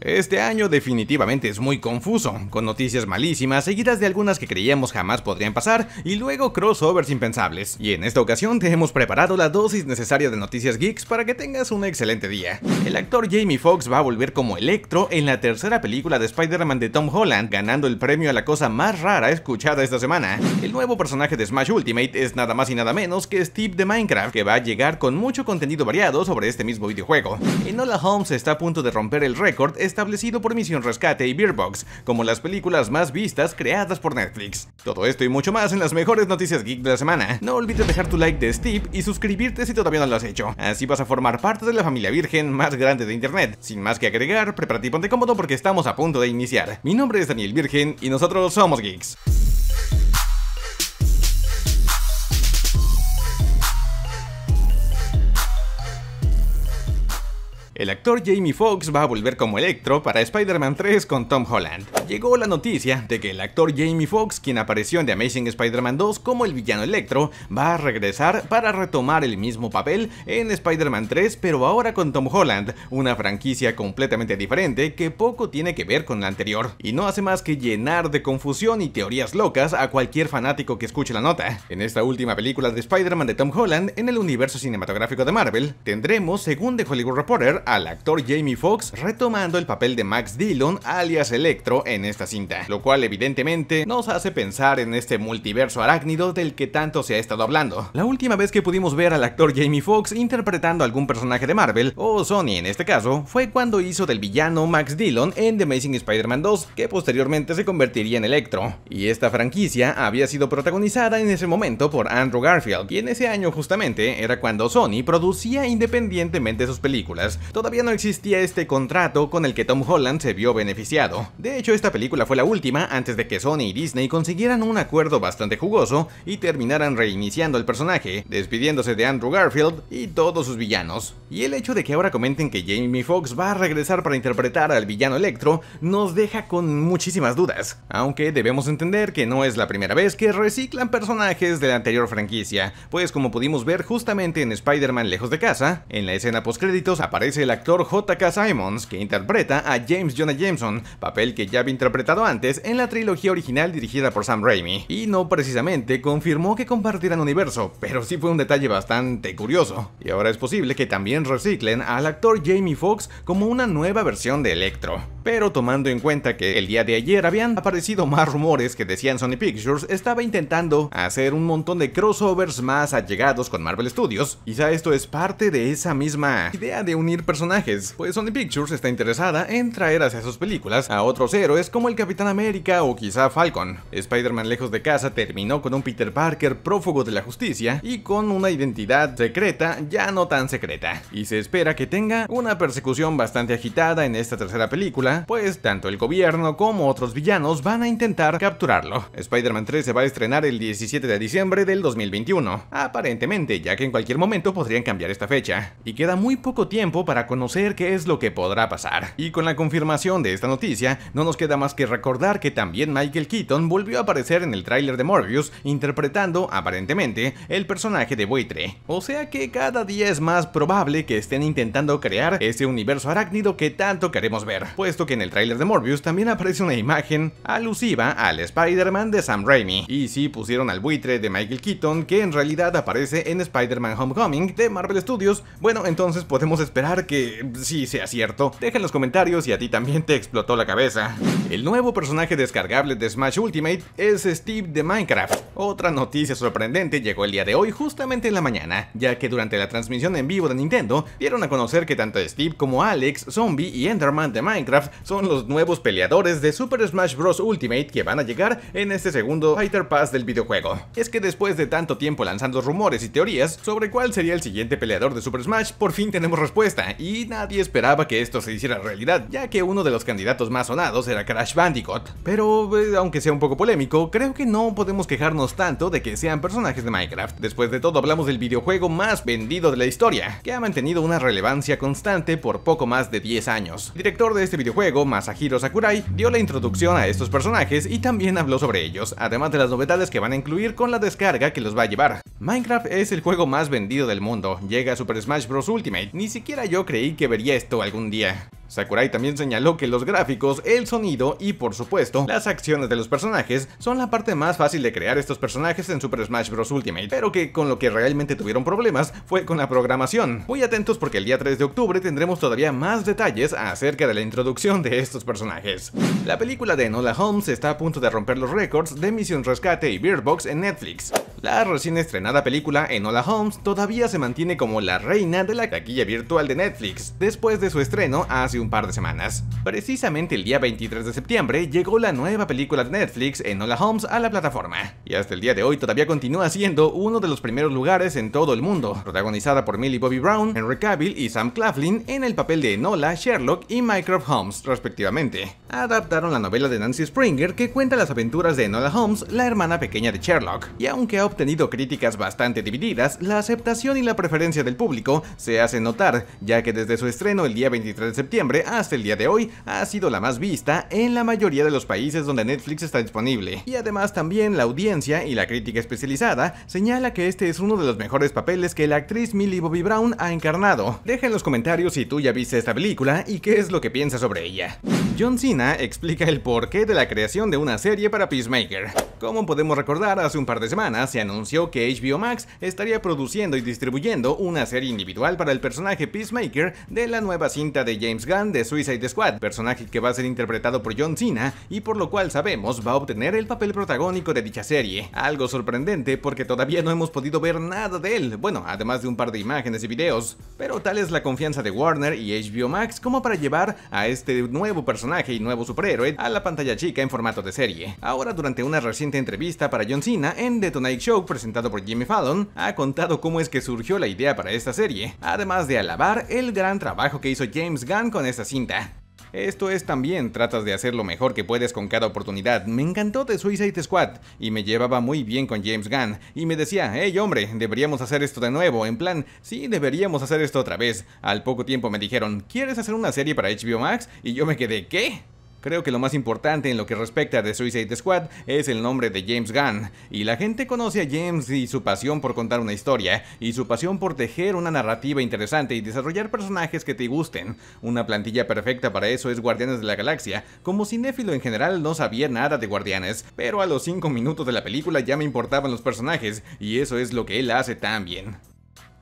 Este año definitivamente es muy confuso, con noticias malísimas seguidas de algunas que creíamos jamás podrían pasar y luego crossovers impensables. Y en esta ocasión te hemos preparado la dosis necesaria de noticias geeks para que tengas un excelente día. El actor Jamie Foxx va a volver como Electro en la tercera película de Spider-Man de Tom Holland, ganando el premio a la cosa más rara escuchada esta semana. El nuevo personaje de Smash Ultimate es nada más y nada menos que Steve de Minecraft, que va a llegar con mucho contenido variado sobre este mismo videojuego. Enola Holmes está a punto de romper el récord establecido por Misión Rescate y Beerbox, como las películas más vistas creadas por Netflix. Todo esto y mucho más en las mejores noticias geek de la semana. No olvides dejar tu like de Steve y suscribirte si todavía no lo has hecho. Así vas a formar parte de la familia virgen más grande de internet. Sin más que agregar, prepárate y ponte cómodo porque estamos a punto de iniciar. Mi nombre es Daniel Virgen y nosotros somos geeks. El actor Jamie Foxx va a volver como Electro para Spider-Man 3 con Tom Holland llegó la noticia de que el actor Jamie Foxx, quien apareció en The Amazing Spider-Man 2 como el villano Electro, va a regresar para retomar el mismo papel en Spider-Man 3, pero ahora con Tom Holland, una franquicia completamente diferente que poco tiene que ver con la anterior, y no hace más que llenar de confusión y teorías locas a cualquier fanático que escuche la nota. En esta última película de Spider-Man de Tom Holland, en el universo cinematográfico de Marvel, tendremos, según The Hollywood Reporter, al actor Jamie Foxx retomando el papel de Max Dillon, alias Electro, en en esta cinta, lo cual evidentemente nos hace pensar en este multiverso arácnido del que tanto se ha estado hablando. La última vez que pudimos ver al actor Jamie Foxx interpretando algún personaje de Marvel, o Sony en este caso, fue cuando hizo del villano Max Dillon en The Amazing Spider-Man 2, que posteriormente se convertiría en Electro. Y esta franquicia había sido protagonizada en ese momento por Andrew Garfield, y en ese año justamente era cuando Sony producía independientemente sus películas. Todavía no existía este contrato con el que Tom Holland se vio beneficiado. De hecho, esta película fue la última antes de que Sony y Disney consiguieran un acuerdo bastante jugoso y terminaran reiniciando el personaje, despidiéndose de Andrew Garfield y todos sus villanos. Y el hecho de que ahora comenten que Jamie Foxx va a regresar para interpretar al villano Electro nos deja con muchísimas dudas, aunque debemos entender que no es la primera vez que reciclan personajes de la anterior franquicia, pues como pudimos ver justamente en Spider-Man Lejos de Casa, en la escena postcréditos aparece el actor JK Simons que interpreta a James Jonah Jameson, papel que ya interpretado antes en la trilogía original dirigida por Sam Raimi, y no precisamente confirmó que compartirán universo, pero sí fue un detalle bastante curioso. Y ahora es posible que también reciclen al actor Jamie Foxx como una nueva versión de Electro. Pero tomando en cuenta que el día de ayer habían aparecido más rumores que decían Sony Pictures estaba intentando hacer un montón de crossovers más allegados con Marvel Studios, quizá esto es parte de esa misma idea de unir personajes, pues Sony Pictures está interesada en traer hacia sus películas a otros héroes como el Capitán América o quizá Falcon. Spider-Man lejos de casa terminó con un Peter Parker prófugo de la justicia y con una identidad secreta ya no tan secreta. Y se espera que tenga una persecución bastante agitada en esta tercera película, pues tanto el gobierno como otros villanos van a intentar capturarlo. Spider-Man 3 se va a estrenar el 17 de diciembre del 2021, aparentemente ya que en cualquier momento podrían cambiar esta fecha. Y queda muy poco tiempo para conocer qué es lo que podrá pasar. Y con la confirmación de esta noticia, no nos queda queda más que recordar que también Michael Keaton volvió a aparecer en el tráiler de Morbius, interpretando, aparentemente, el personaje de Buitre. O sea que cada día es más probable que estén intentando crear ese universo arácnido que tanto queremos ver, puesto que en el tráiler de Morbius también aparece una imagen alusiva al Spider-Man de Sam Raimi. Y si pusieron al buitre de Michael Keaton, que en realidad aparece en Spider-Man Homecoming de Marvel Studios, bueno, entonces podemos esperar que sí sea cierto. Deja en los comentarios si a ti también te explotó la cabeza. El nuevo personaje descargable de Smash Ultimate es Steve de Minecraft. Otra noticia sorprendente llegó el día de hoy justamente en la mañana, ya que durante la transmisión en vivo de Nintendo dieron a conocer que tanto Steve como Alex, Zombie y Enderman de Minecraft son los nuevos peleadores de Super Smash Bros. Ultimate que van a llegar en este segundo Fighter Pass del videojuego. Es que después de tanto tiempo lanzando rumores y teorías sobre cuál sería el siguiente peleador de Super Smash, por fin tenemos respuesta y nadie esperaba que esto se hiciera realidad, ya que uno de los candidatos más sonados era Crash Bandicoot, pero eh, aunque sea un poco polémico, creo que no podemos quejarnos tanto de que sean personajes de Minecraft. Después de todo hablamos del videojuego más vendido de la historia, que ha mantenido una relevancia constante por poco más de 10 años. El director de este videojuego, Masahiro Sakurai, dio la introducción a estos personajes y también habló sobre ellos, además de las novedades que van a incluir con la descarga que los va a llevar. Minecraft es el juego más vendido del mundo, llega a Super Smash Bros. Ultimate, ni siquiera yo creí que vería esto algún día. Sakurai también señaló que los gráficos, el sonido y por supuesto las acciones de los personajes son la parte más fácil de crear estos personajes en Super Smash Bros. Ultimate, pero que con lo que realmente tuvieron problemas fue con la programación. Muy atentos porque el día 3 de octubre tendremos todavía más detalles acerca de la introducción de estos personajes. La película de Enola Holmes está a punto de romper los récords de Misión Rescate y Beardbox en Netflix. La recién estrenada película Enola Holmes todavía se mantiene como la reina de la taquilla virtual de Netflix después de su estreno hace un par de semanas. Precisamente el día 23 de septiembre llegó la nueva película de Netflix Enola Holmes a la plataforma y hasta el día de hoy todavía continúa siendo uno de los primeros lugares en todo el mundo, protagonizada por Millie Bobby Brown, Henry Cavill y Sam Claflin en el papel de Enola, Sherlock y Mycroft Holmes respectivamente. Adaptaron la novela de Nancy Springer que cuenta las aventuras de Enola Holmes, la hermana pequeña de Sherlock, y aunque obtenido críticas bastante divididas, la aceptación y la preferencia del público se hacen notar, ya que desde su estreno el día 23 de septiembre hasta el día de hoy ha sido la más vista en la mayoría de los países donde Netflix está disponible. Y además también la audiencia y la crítica especializada señala que este es uno de los mejores papeles que la actriz Millie Bobby Brown ha encarnado. Deja en los comentarios si tú ya viste esta película y qué es lo que piensas sobre ella. John Cena explica el porqué de la creación de una serie para Peacemaker. Como podemos recordar, hace un par de semanas anunció que HBO Max estaría produciendo y distribuyendo una serie individual para el personaje Peacemaker de la nueva cinta de James Gunn de Suicide Squad, personaje que va a ser interpretado por John Cena y por lo cual sabemos va a obtener el papel protagónico de dicha serie. Algo sorprendente porque todavía no hemos podido ver nada de él, bueno, además de un par de imágenes y videos, pero tal es la confianza de Warner y HBO Max como para llevar a este nuevo personaje y nuevo superhéroe a la pantalla chica en formato de serie. Ahora durante una reciente entrevista para John Cena en Detonation. Show presentado por Jimmy Fallon, ha contado cómo es que surgió la idea para esta serie, además de alabar el gran trabajo que hizo James Gunn con esta cinta. Esto es también, tratas de hacer lo mejor que puedes con cada oportunidad. Me encantó The Suicide Squad y me llevaba muy bien con James Gunn y me decía, hey hombre, deberíamos hacer esto de nuevo, en plan, sí, deberíamos hacer esto otra vez. Al poco tiempo me dijeron, ¿quieres hacer una serie para HBO Max? Y yo me quedé, ¿qué? Creo que lo más importante en lo que respecta a The Suicide Squad es el nombre de James Gunn, y la gente conoce a James y su pasión por contar una historia, y su pasión por tejer una narrativa interesante y desarrollar personajes que te gusten. Una plantilla perfecta para eso es Guardianes de la Galaxia, como cinéfilo en general no sabía nada de Guardianes, pero a los 5 minutos de la película ya me importaban los personajes, y eso es lo que él hace tan bien.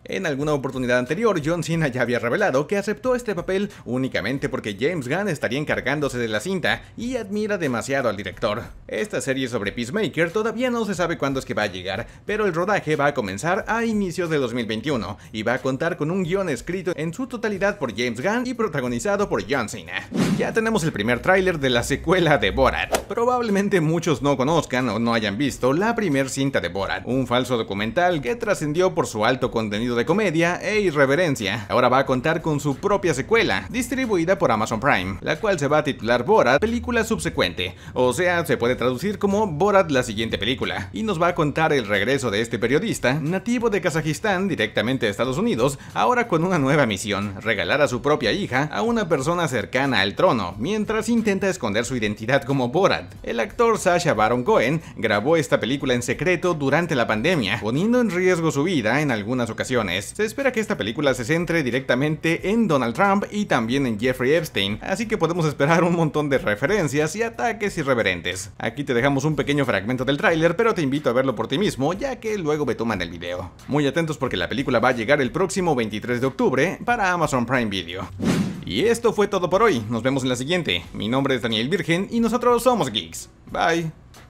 En alguna oportunidad anterior, John Cena ya había revelado que aceptó este papel únicamente porque James Gunn estaría encargándose de la cinta y admira demasiado al director. Esta serie sobre Peacemaker todavía no se sabe cuándo es que va a llegar, pero el rodaje va a comenzar a inicios de 2021 y va a contar con un guión escrito en su totalidad por James Gunn y protagonizado por John Cena. Ya tenemos el primer tráiler de la secuela de Borat. Probablemente muchos no conozcan o no hayan visto la primera cinta de Borat, un falso documental que trascendió por su alto contenido de comedia e irreverencia. Ahora va a contar con su propia secuela, distribuida por Amazon Prime, la cual se va a titular Borat, película subsecuente, o sea, se puede traducir como Borat la siguiente película, y nos va a contar el regreso de este periodista, nativo de Kazajistán, directamente a Estados Unidos, ahora con una nueva misión, regalar a su propia hija a una persona cercana al trono, mientras intenta esconder su identidad como Borat. El actor Sasha Baron Cohen grabó esta película en secreto durante la pandemia, poniendo en riesgo su vida en algunas ocasiones se espera que esta película se centre directamente en Donald Trump y también en Jeffrey Epstein, así que podemos esperar un montón de referencias y ataques irreverentes. Aquí te dejamos un pequeño fragmento del tráiler, pero te invito a verlo por ti mismo, ya que luego me toman el video. Muy atentos porque la película va a llegar el próximo 23 de octubre para Amazon Prime Video. Y esto fue todo por hoy, nos vemos en la siguiente. Mi nombre es Daniel Virgen y nosotros somos Geeks. Bye.